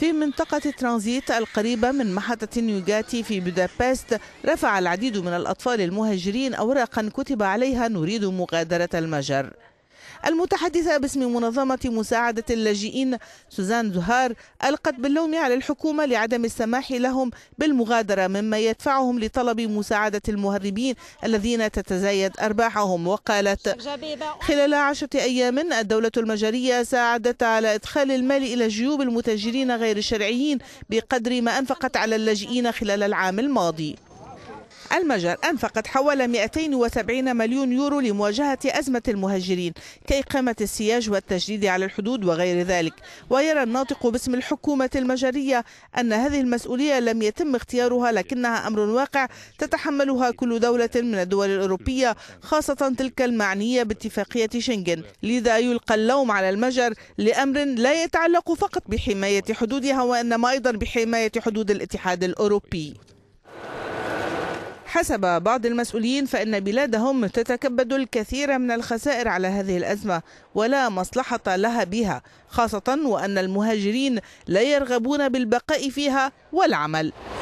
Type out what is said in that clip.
في منطقة ترانزيت القريبة من محطة نيوجاتي في بودابست رفع العديد من الأطفال المهاجرين أوراقا كتب عليها نريد مغادرة المجر المتحدثة باسم منظمة مساعدة اللاجئين سوزان زهار ألقت باللوم على الحكومة لعدم السماح لهم بالمغادرة مما يدفعهم لطلب مساعدة المهربين الذين تتزايد أرباحهم وقالت خلال عشرة أيام الدولة المجرية ساعدت على إدخال المال إلى جيوب المتاجرين غير الشرعيين بقدر ما أنفقت على اللاجئين خلال العام الماضي المجر أنفقت حوالي 270 مليون يورو لمواجهة أزمة المهاجرين كإقامة السياج والتجديد على الحدود وغير ذلك ويرى الناطق باسم الحكومة المجرية أن هذه المسؤولية لم يتم اختيارها لكنها أمر واقع تتحملها كل دولة من الدول الأوروبية خاصة تلك المعنية باتفاقية شنغن لذا يلقى اللوم على المجر لأمر لا يتعلق فقط بحماية حدودها وإنما أيضا بحماية حدود الاتحاد الأوروبي حسب بعض المسؤولين فإن بلادهم تتكبد الكثير من الخسائر على هذه الأزمة ولا مصلحة لها بها خاصة وأن المهاجرين لا يرغبون بالبقاء فيها والعمل